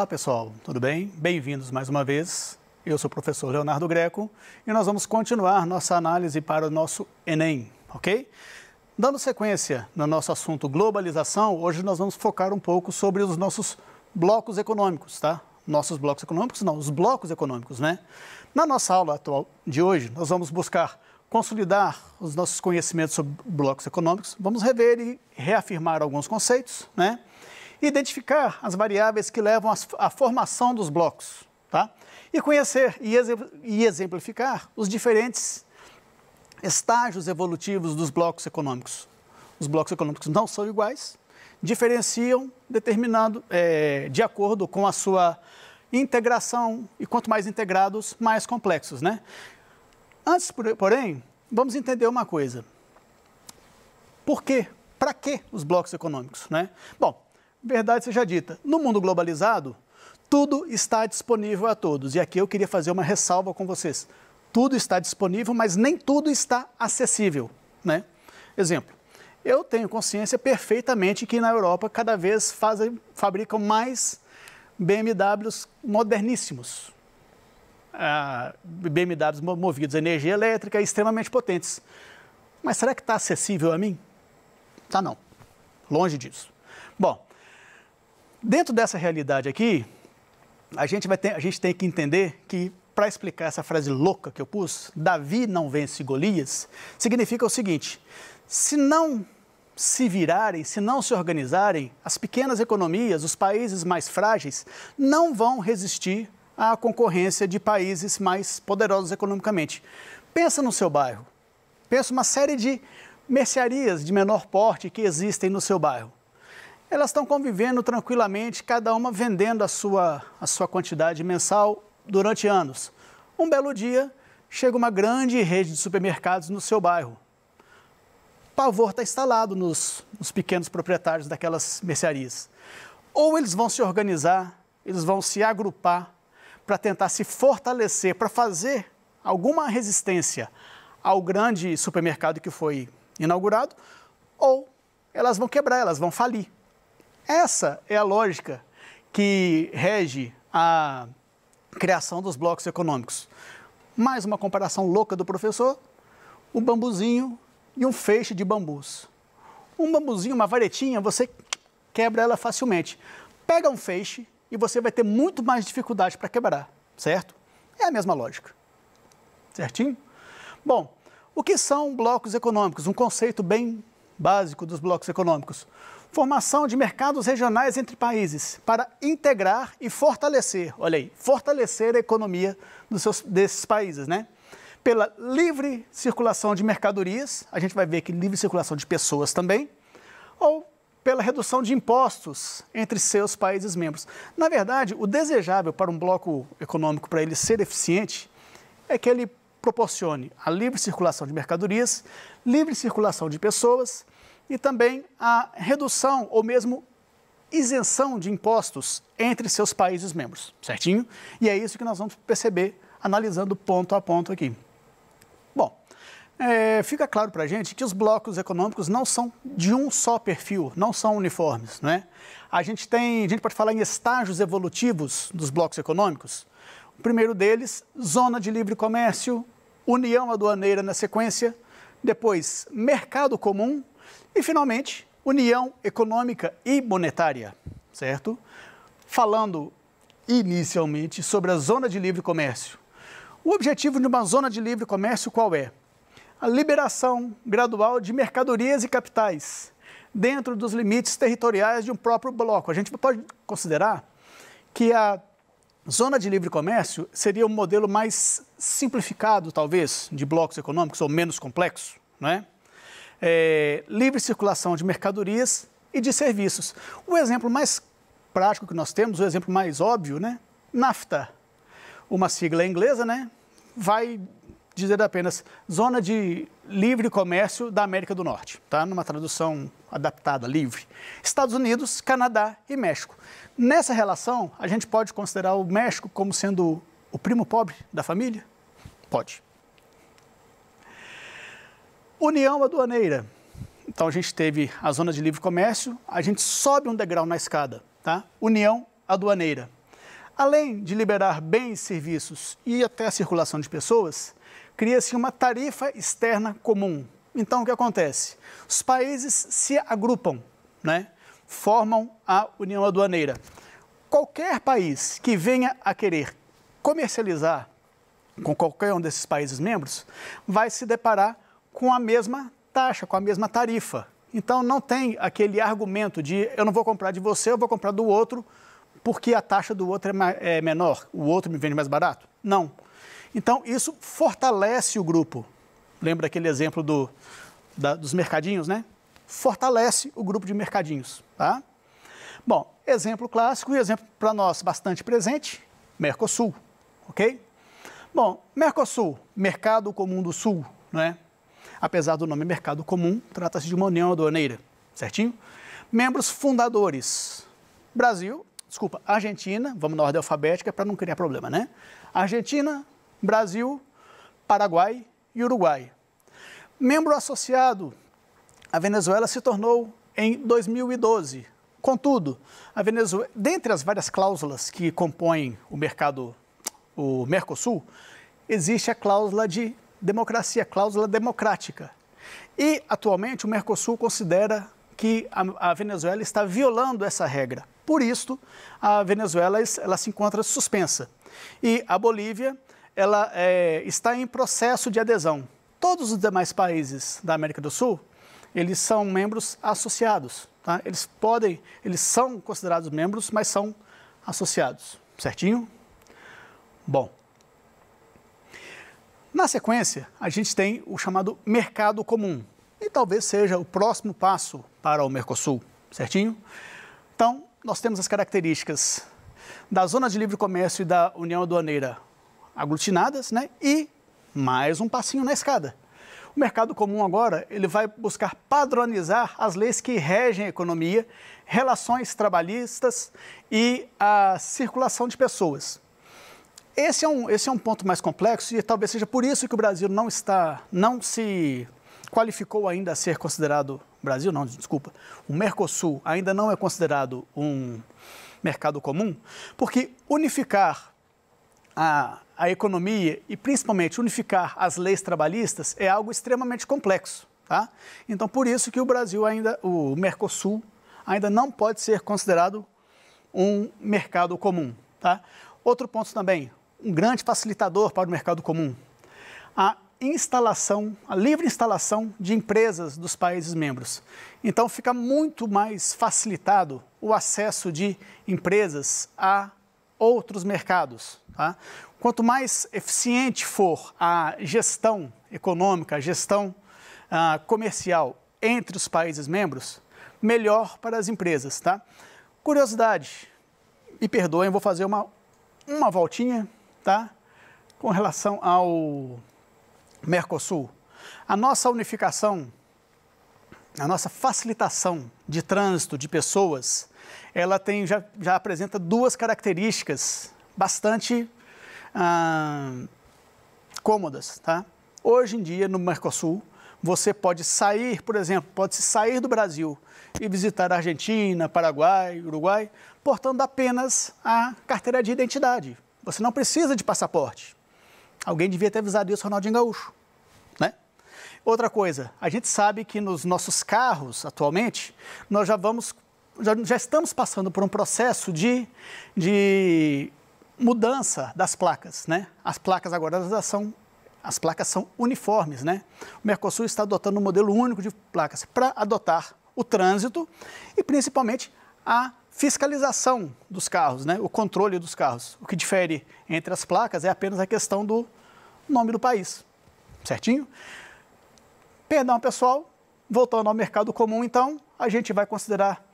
Olá pessoal, tudo bem? Bem-vindos mais uma vez. Eu sou o professor Leonardo Greco e nós vamos continuar nossa análise para o nosso Enem, ok? Dando sequência no nosso assunto globalização, hoje nós vamos focar um pouco sobre os nossos blocos econômicos, tá? Nossos blocos econômicos, não, os blocos econômicos, né? Na nossa aula atual de hoje, nós vamos buscar consolidar os nossos conhecimentos sobre blocos econômicos, vamos rever e reafirmar alguns conceitos, né? identificar as variáveis que levam à formação dos blocos, tá? e conhecer e exemplificar os diferentes estágios evolutivos dos blocos econômicos. Os blocos econômicos não são iguais, diferenciam determinado é, de acordo com a sua integração e quanto mais integrados, mais complexos, né? Antes, porém, vamos entender uma coisa. Por quê? Para que os blocos econômicos, né? Bom, Verdade seja dita, no mundo globalizado, tudo está disponível a todos. E aqui eu queria fazer uma ressalva com vocês. Tudo está disponível, mas nem tudo está acessível, né? Exemplo, eu tenho consciência perfeitamente que na Europa cada vez fazem, fabricam mais BMWs moderníssimos. Ah, BMWs movidos a energia elétrica extremamente potentes. Mas será que está acessível a mim? Está não. Longe disso. Bom, Dentro dessa realidade aqui, a gente, vai ter, a gente tem que entender que, para explicar essa frase louca que eu pus, Davi não vence Golias, significa o seguinte: se não se virarem, se não se organizarem, as pequenas economias, os países mais frágeis, não vão resistir à concorrência de países mais poderosos economicamente. Pensa no seu bairro. Pensa uma série de mercearias de menor porte que existem no seu bairro elas estão convivendo tranquilamente, cada uma vendendo a sua, a sua quantidade mensal durante anos. Um belo dia, chega uma grande rede de supermercados no seu bairro. Pavor está instalado nos, nos pequenos proprietários daquelas mercearias. Ou eles vão se organizar, eles vão se agrupar para tentar se fortalecer, para fazer alguma resistência ao grande supermercado que foi inaugurado, ou elas vão quebrar, elas vão falir. Essa é a lógica que rege a criação dos blocos econômicos. Mais uma comparação louca do professor: o bambuzinho e um feixe de bambus. Um bambuzinho, uma varetinha, você quebra ela facilmente. Pega um feixe e você vai ter muito mais dificuldade para quebrar, certo? É a mesma lógica. Certinho? Bom, o que são blocos econômicos? Um conceito bem básico dos blocos econômicos. Formação de mercados regionais entre países para integrar e fortalecer, olha aí, fortalecer a economia seus, desses países, né? Pela livre circulação de mercadorias, a gente vai ver que livre circulação de pessoas também, ou pela redução de impostos entre seus países membros. Na verdade, o desejável para um bloco econômico, para ele ser eficiente, é que ele proporcione a livre circulação de mercadorias, livre circulação de pessoas e também a redução ou mesmo isenção de impostos entre seus países membros, certinho? E é isso que nós vamos perceber analisando ponto a ponto aqui. Bom, é, fica claro para a gente que os blocos econômicos não são de um só perfil, não são uniformes, né? A gente tem, a gente pode falar em estágios evolutivos dos blocos econômicos, primeiro deles, Zona de Livre Comércio, União Aduaneira na sequência, depois Mercado Comum e, finalmente, União Econômica e Monetária, certo? Falando inicialmente sobre a Zona de Livre Comércio. O objetivo de uma Zona de Livre Comércio qual é? A liberação gradual de mercadorias e capitais dentro dos limites territoriais de um próprio bloco. A gente pode considerar que a Zona de livre comércio seria o um modelo mais simplificado, talvez, de blocos econômicos, ou menos complexo, né? É, livre circulação de mercadorias e de serviços. O exemplo mais prático que nós temos, o exemplo mais óbvio, né? NAFTA, uma sigla inglesa, né? Vai dizer apenas Zona de Livre Comércio da América do Norte, tá? Numa tradução adaptada, livre. Estados Unidos, Canadá e México. Nessa relação, a gente pode considerar o México como sendo o primo pobre da família? Pode. União aduaneira. Então a gente teve a zona de livre comércio, a gente sobe um degrau na escada, tá? União aduaneira. Além de liberar bens, serviços e até a circulação de pessoas, cria-se uma tarifa externa comum. Então, o que acontece? Os países se agrupam, né? formam a União Aduaneira. Qualquer país que venha a querer comercializar com qualquer um desses países membros vai se deparar com a mesma taxa, com a mesma tarifa. Então, não tem aquele argumento de eu não vou comprar de você, eu vou comprar do outro porque a taxa do outro é, é menor, o outro me vende mais barato? Não. Então, isso fortalece o grupo. Lembra aquele exemplo do, da, dos mercadinhos, né? Fortalece o grupo de mercadinhos, tá? Bom, exemplo clássico e exemplo para nós bastante presente, Mercosul, ok? Bom, Mercosul, Mercado Comum do Sul, não é? Apesar do nome Mercado Comum, trata-se de uma união aduaneira, certinho? Membros fundadores, Brasil desculpa, Argentina, vamos na ordem alfabética para não criar problema, né? Argentina, Brasil, Paraguai e Uruguai. Membro associado, a Venezuela se tornou em 2012. Contudo, a Venezuela, dentre as várias cláusulas que compõem o mercado, o Mercosul, existe a cláusula de democracia, cláusula democrática. E, atualmente, o Mercosul considera que a, Venezuela está violando essa regra. Por isto, a Venezuela ela se encontra suspensa. E a Bolívia ela é, está em processo de adesão. Todos os demais países da América do Sul, eles são membros associados. Tá? Eles podem, eles são considerados membros, mas são associados. Certinho? Bom. Na sequência, a gente tem o chamado mercado comum, e talvez seja o próximo passo para o Mercosul, certinho? Então, nós temos as características da zona de livre comércio e da União Aduaneira aglutinadas, né? E mais um passinho na escada. O mercado comum agora, ele vai buscar padronizar as leis que regem a economia, relações trabalhistas e a circulação de pessoas. Esse é um, esse é um ponto mais complexo e talvez seja por isso que o Brasil não está, não se qualificou ainda a ser considerado Brasil não, desculpa, o Mercosul ainda não é considerado um mercado comum, porque unificar a, a economia e principalmente unificar as leis trabalhistas é algo extremamente complexo. Tá? Então, por isso que o Brasil ainda, o Mercosul ainda não pode ser considerado um mercado comum. Tá? Outro ponto também, um grande facilitador para o mercado comum, a instalação, a livre instalação de empresas dos países membros. Então fica muito mais facilitado o acesso de empresas a outros mercados. Tá? Quanto mais eficiente for a gestão econômica, a gestão ah, comercial entre os países membros, melhor para as empresas. Tá? Curiosidade, me perdoem, vou fazer uma, uma voltinha tá? com relação ao Mercosul, a nossa unificação, a nossa facilitação de trânsito de pessoas, ela tem, já, já apresenta duas características bastante ah, cômodas. Tá? Hoje em dia, no Mercosul, você pode sair, por exemplo, pode sair do Brasil e visitar a Argentina, Paraguai, Uruguai, portando apenas a carteira de identidade. Você não precisa de passaporte. Alguém devia ter avisado isso, Ronaldinho Gaúcho. Né? Outra coisa, a gente sabe que nos nossos carros, atualmente, nós já vamos. Já, já estamos passando por um processo de, de mudança das placas, né? As placas agora são as placas são uniformes, né? O Mercosul está adotando um modelo único de placas para adotar o trânsito e principalmente a fiscalização dos carros, né? o controle dos carros. O que difere entre as placas é apenas a questão do nome do país, certinho? Perdão, pessoal, voltando ao mercado comum, então, a gente vai considerar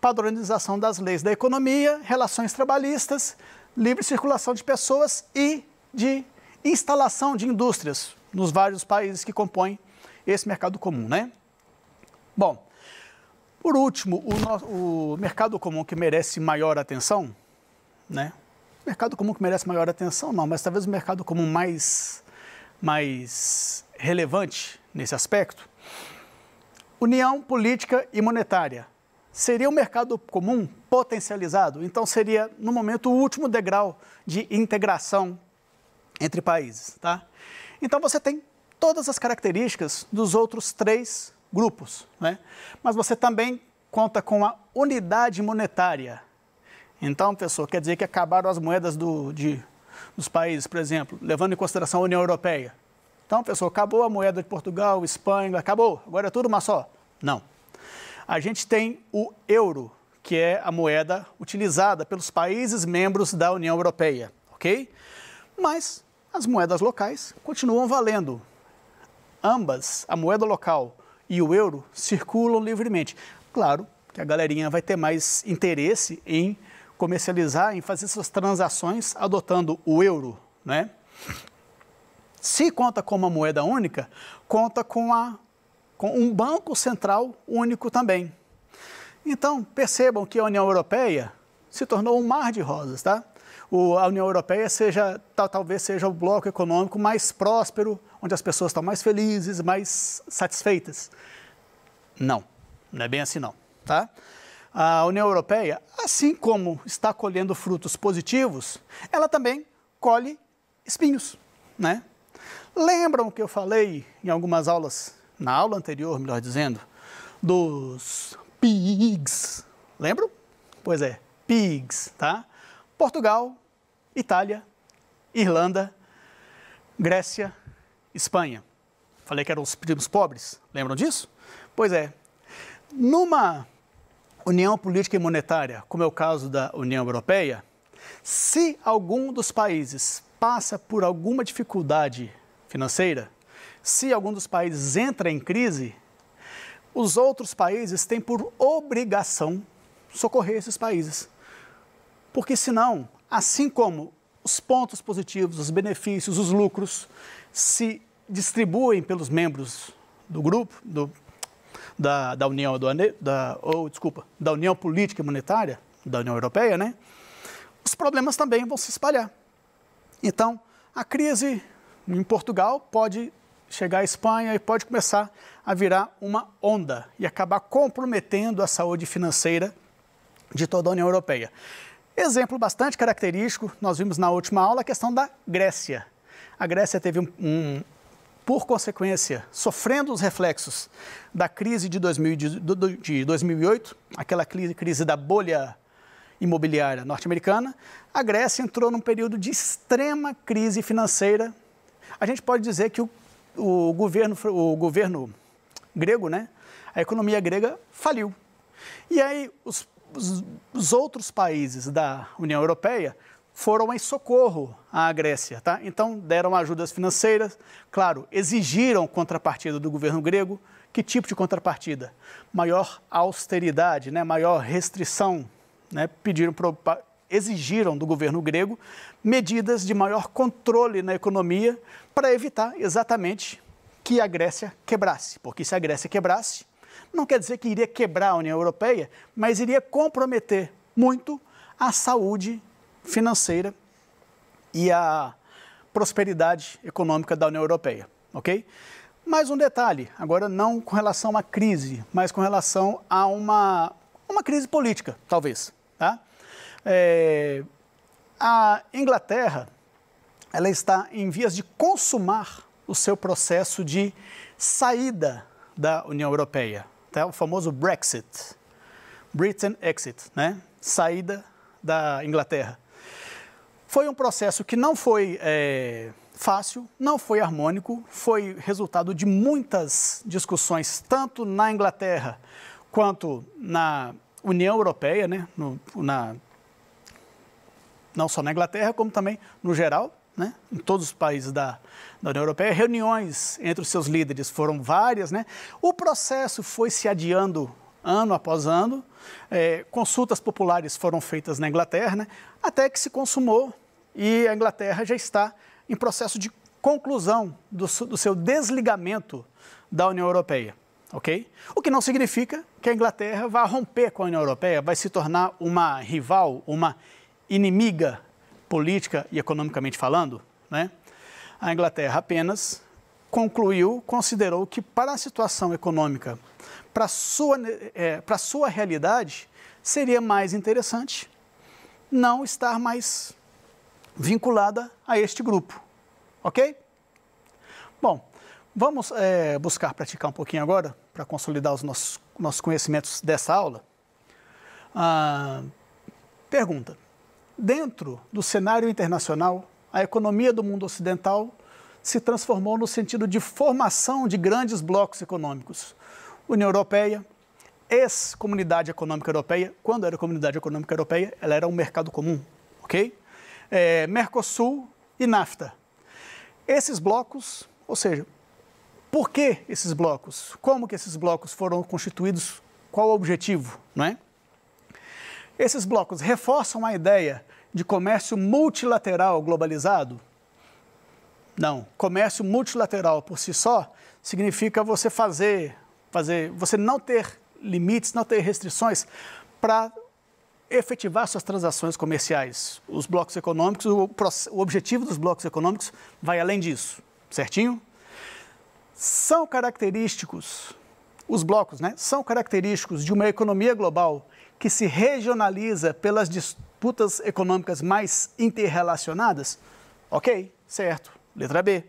padronização das leis da economia, relações trabalhistas, livre circulação de pessoas e de instalação de indústrias nos vários países que compõem esse mercado comum, né? Bom, por último, o, o mercado comum que merece maior atenção, né? mercado comum que merece maior atenção, não, mas talvez o mercado comum mais, mais relevante nesse aspecto. União política e monetária. Seria o um mercado comum potencializado? Então, seria, no momento, o último degrau de integração entre países. Tá? Então, você tem todas as características dos outros três grupos, né? mas você também conta com a unidade monetária. Então, pessoal, quer dizer que acabaram as moedas do, de, dos países, por exemplo, levando em consideração a União Europeia. Então, pessoal, acabou a moeda de Portugal, Espanha, acabou, agora é tudo uma só. Não. A gente tem o euro, que é a moeda utilizada pelos países membros da União Europeia, ok? Mas as moedas locais continuam valendo. Ambas, a moeda local e o euro circulam livremente. Claro que a galerinha vai ter mais interesse em comercializar, em fazer suas transações adotando o euro, né? Se conta com uma moeda única, conta com, a, com um banco central único também. Então, percebam que a União Europeia se tornou um mar de rosas, tá? o, a União Europeia seja, tal, talvez seja o bloco econômico mais próspero, onde as pessoas estão mais felizes, mais satisfeitas. Não, não é bem assim não, tá? A União Europeia, assim como está colhendo frutos positivos, ela também colhe espinhos, né? Lembram que eu falei em algumas aulas, na aula anterior, melhor dizendo, dos pigs? Lembram? Pois é, pigs, tá? Portugal, Itália, Irlanda, Grécia, Espanha. Falei que eram os primos pobres, lembram disso? Pois é. Numa união política e monetária, como é o caso da União Europeia, se algum dos países passa por alguma dificuldade financeira, se algum dos países entra em crise, os outros países têm por obrigação socorrer esses países. Porque senão, assim como os pontos positivos, os benefícios, os lucros se distribuem pelos membros do grupo, do, da, da União do, da, ou desculpa, da União Política e Monetária, da União Europeia, né? Os problemas também vão se espalhar. Então, a crise em Portugal pode chegar à Espanha e pode começar a virar uma onda e acabar comprometendo a saúde financeira de toda a União Europeia. Exemplo bastante característico, nós vimos na última aula a questão da Grécia. A Grécia teve um, um por consequência, sofrendo os reflexos da crise de, 2000, de 2008, aquela crise da bolha imobiliária norte-americana, a Grécia entrou num período de extrema crise financeira. A gente pode dizer que o, o, governo, o governo grego, né, a economia grega faliu. E aí os os outros países da União Europeia foram em socorro à Grécia, tá? Então deram ajudas financeiras, claro, exigiram contrapartida do governo grego. Que tipo de contrapartida? Maior austeridade, né? Maior restrição, né? Pediram pro, exigiram do governo grego medidas de maior controle na economia para evitar exatamente que a Grécia quebrasse, porque se a Grécia quebrasse, não quer dizer que iria quebrar a União Europeia, mas iria comprometer muito a saúde financeira e a prosperidade econômica da União Europeia, ok? Mais um detalhe, agora não com relação a uma crise, mas com relação a uma, uma crise política, talvez. Tá? É, a Inglaterra ela está em vias de consumar o seu processo de saída da União Europeia tá? o famoso Brexit, Britain Exit, né? saída da Inglaterra. Foi um processo que não foi é, fácil, não foi harmônico, foi resultado de muitas discussões, tanto na Inglaterra quanto na União Europeia, né? No, na, não só na Inglaterra, como também no geral né, em todos os países da, da União Europeia. Reuniões entre os seus líderes foram várias. Né? O processo foi se adiando ano após ano. É, consultas populares foram feitas na Inglaterra, né, até que se consumou e a Inglaterra já está em processo de conclusão do, do seu desligamento da União Europeia. Okay? O que não significa que a Inglaterra vá romper com a União Europeia, vai se tornar uma rival, uma inimiga política e economicamente falando, né, a Inglaterra apenas concluiu, considerou que para a situação econômica, para sua né, é, para sua realidade, seria mais interessante não estar mais vinculada a este grupo, ok? Bom, vamos é, buscar praticar um pouquinho agora para consolidar os nossos, nossos conhecimentos dessa aula. Ah, pergunta: Dentro do cenário internacional, a economia do mundo ocidental se transformou no sentido de formação de grandes blocos econômicos. União Europeia, ex-Comunidade Econômica Europeia, quando era Comunidade Econômica Europeia, ela era um mercado comum, ok? É, Mercosul e NAFTA. Esses blocos, ou seja, por que esses blocos? Como que esses blocos foram constituídos? Qual o objetivo, não é? Esses blocos reforçam a ideia de comércio multilateral globalizado? Não. Comércio multilateral por si só significa você fazer, fazer você não ter limites, não ter restrições para efetivar suas transações comerciais. Os blocos econômicos, o, o, objetivo dos blocos econômicos vai além disso, certinho? São característicos, os blocos, né? São característicos de uma economia global que se regionaliza pelas disputas econômicas mais interrelacionadas? Ok, certo. Letra B.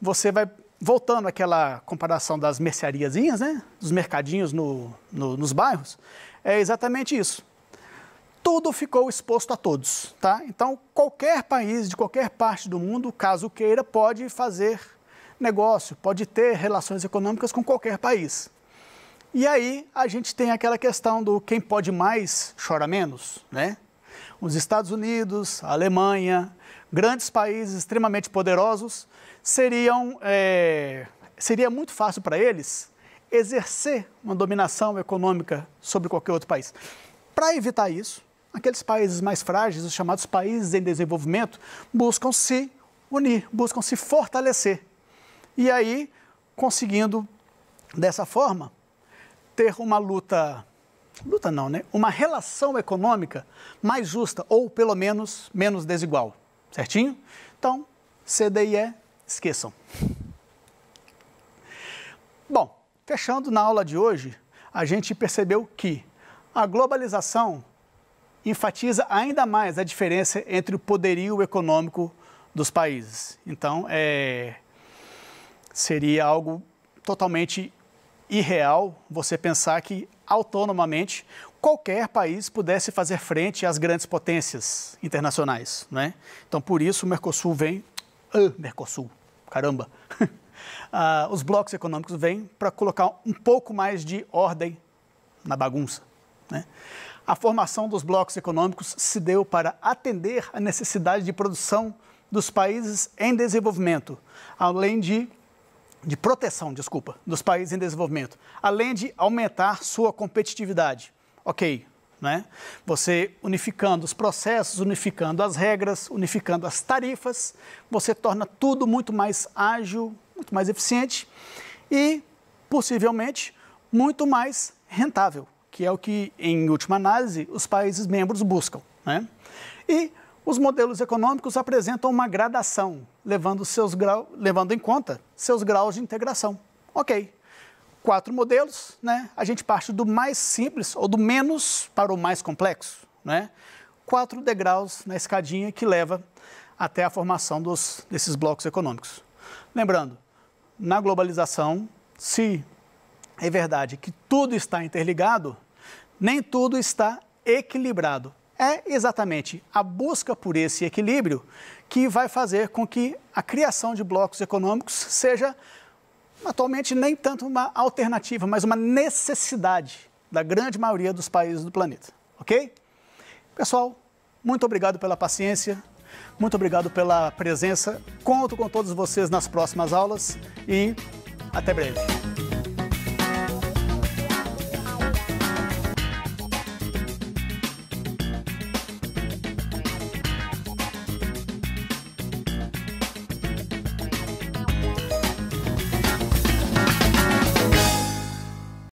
Você vai voltando àquela comparação das merceariazinhas, né? Dos mercadinhos no, no, nos bairros. É exatamente isso. Tudo ficou exposto a todos, tá? Então, qualquer país de qualquer parte do mundo, caso queira, pode fazer negócio, pode ter relações econômicas com qualquer país. E aí a gente tem aquela questão do quem pode mais chora menos, né? Os Estados Unidos, a Alemanha, grandes países extremamente poderosos, seriam é, seria muito fácil para eles exercer uma dominação econômica sobre qualquer outro país. Para evitar isso, aqueles países mais frágeis, os chamados países em desenvolvimento, buscam se unir, buscam se fortalecer. E aí, conseguindo dessa forma ter uma luta, luta não, né? Uma relação econômica mais justa ou pelo menos menos desigual, certinho? Então, CDIE, esqueçam. Bom, fechando na aula de hoje, a gente percebeu que a globalização enfatiza ainda mais a diferença entre o poderio econômico dos países. Então, é, seria algo totalmente irreal você pensar que autonomamente qualquer país pudesse fazer frente às grandes potências internacionais, né? Então por isso o Mercosul vem, ah, Mercosul, caramba, ah, os blocos econômicos vêm para colocar um pouco mais de ordem na bagunça, né? A formação dos blocos econômicos se deu para atender a necessidade de produção dos países em desenvolvimento, além de de proteção, desculpa, dos países em desenvolvimento, além de aumentar sua competitividade. Ok, né? Você unificando os processos, unificando as regras, unificando as tarifas, você torna tudo muito mais ágil, muito mais eficiente e, possivelmente, muito mais rentável, que é o que, em última análise, os países membros buscam. Né? E os modelos econômicos apresentam uma gradação, levando, seus grau, levando em conta seus graus de integração. Ok. Quatro modelos, né? A gente parte do mais simples ou do menos para o mais complexo, né? Quatro degraus na escadinha que leva até a formação dos, desses blocos econômicos. Lembrando, na globalização, se é verdade que tudo está interligado, nem tudo está equilibrado. É exatamente a busca por esse equilíbrio que vai fazer com que a criação de blocos econômicos seja atualmente nem tanto uma alternativa, mas uma necessidade da grande maioria dos países do planeta, ok? Pessoal, muito obrigado pela paciência, muito obrigado pela presença. Conto com todos vocês nas próximas aulas e até breve.